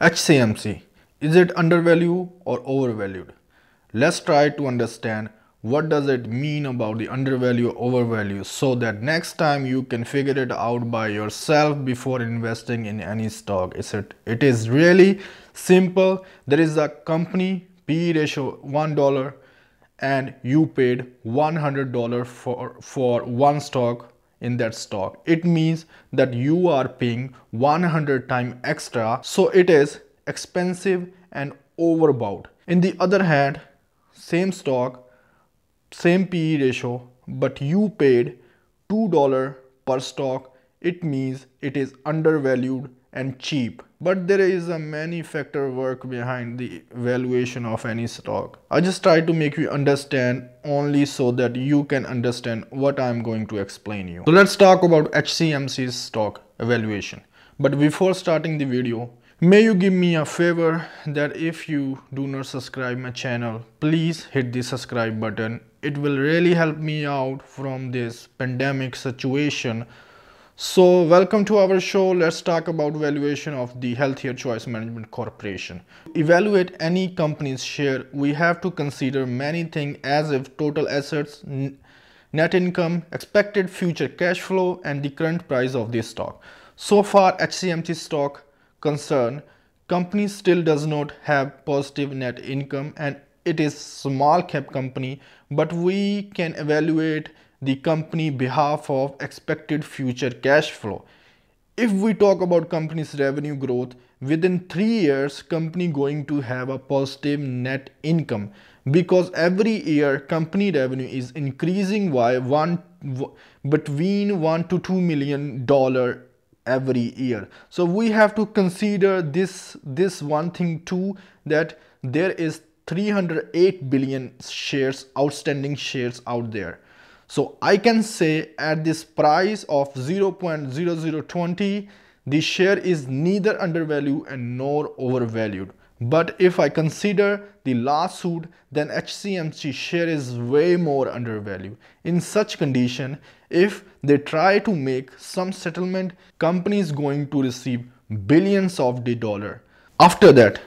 HCMC is it undervalued or overvalued? Let's try to understand what does it mean about the undervalue overvalued, overvalue so that next time you can figure it out by yourself before investing in any stock. It's it, it is really simple. There is a company PE ratio $1 and you paid $100 for, for one stock in that stock. It means that you are paying 100 times extra. So it is expensive and overbought. In the other hand, same stock, same PE ratio, but you paid $2 per stock. It means it is undervalued and cheap but there is a many factor work behind the valuation of any stock. I just try to make you understand only so that you can understand what I'm going to explain you. So let's talk about HCMC's stock evaluation. But before starting the video, may you give me a favor that if you do not subscribe my channel, please hit the subscribe button. It will really help me out from this pandemic situation so welcome to our show. Let's talk about valuation of the Healthier Choice Management Corporation. Evaluate any company's share. We have to consider many things as if total assets, net income, expected future cash flow and the current price of this stock. So far HCMT stock concern, company still does not have positive net income and it is small cap company but we can evaluate the company behalf of expected future cash flow. If we talk about company's revenue growth, within 3 years company going to have a positive net income because every year company revenue is increasing by one between 1 to 2 million dollar every year so we have to consider this this one thing too that there is 308 billion shares outstanding shares out there so I can say at this price of 0.0020, the share is neither undervalued and nor overvalued. But if I consider the lawsuit, then HCMC share is way more undervalued. In such condition, if they try to make some settlement, company is going to receive billions of the dollar. After that,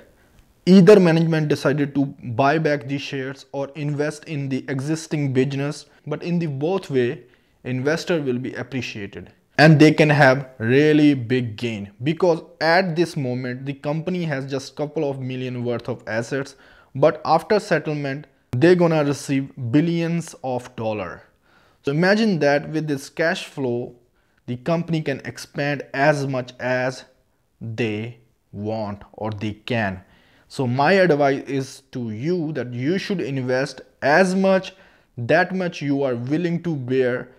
Either management decided to buy back the shares or invest in the existing business, but in the both way, investor will be appreciated and they can have really big gain because at this moment the company has just couple of million worth of assets but after settlement they're gonna receive billions of dollar so imagine that with this cash flow the company can expand as much as they want or they can so my advice is to you that you should invest as much that much you are willing to bear